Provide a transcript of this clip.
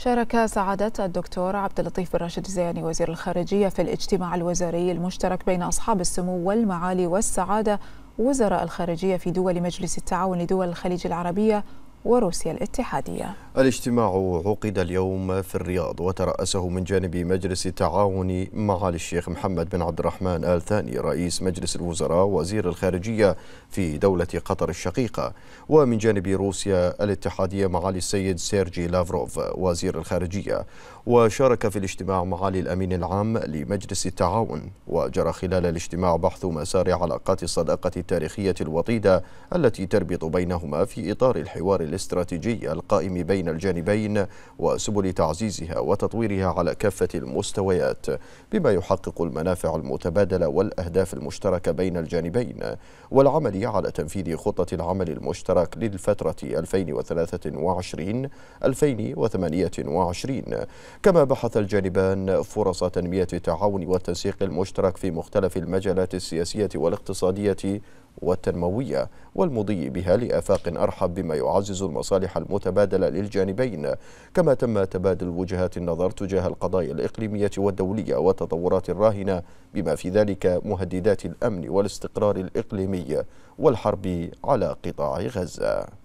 شارك سعادة الدكتور عبد اللطيف بن راشد الزياني وزير الخارجية في الاجتماع الوزاري المشترك بين أصحاب السمو والمعالي والسعادة وزراء الخارجية في دول مجلس التعاون لدول الخليج العربية وروسيا الاتحادية الاجتماع عقد اليوم في الرياض وترأسه من جانب مجلس التعاون معالي الشيخ محمد بن عبد الرحمن آل ثاني رئيس مجلس الوزراء وزير الخارجية في دولة قطر الشقيقة ومن جانب روسيا الاتحادية معالي السيد سيرجي لافروف وزير الخارجية وشارك في الاجتماع معالي الأمين العام لمجلس التعاون وجرى خلال الاجتماع بحث مسار علاقات الصداقة التاريخية الوطيدة التي تربط بينهما في إطار الحوار الاستراتيجي القائم بين الجانبين وسبل تعزيزها وتطويرها على كافة المستويات بما يحقق المنافع المتبادلة والأهداف المشتركة بين الجانبين والعمل على تنفيذ خطة العمل المشترك للفترة 2023-2028 كما بحث الجانبان فرص تنمية التعاون والتنسيق المشترك في مختلف المجالات السياسية والاقتصادية والتنموية والمضي بها لآفاق أرحب بما يعزز المصالح المتبادلة للجانبين كما تم تبادل وجهات النظر تجاه القضايا الإقليمية والدولية والتطورات الراهنة بما في ذلك مهددات الأمن والاستقرار الإقليمي والحرب على قطاع غزة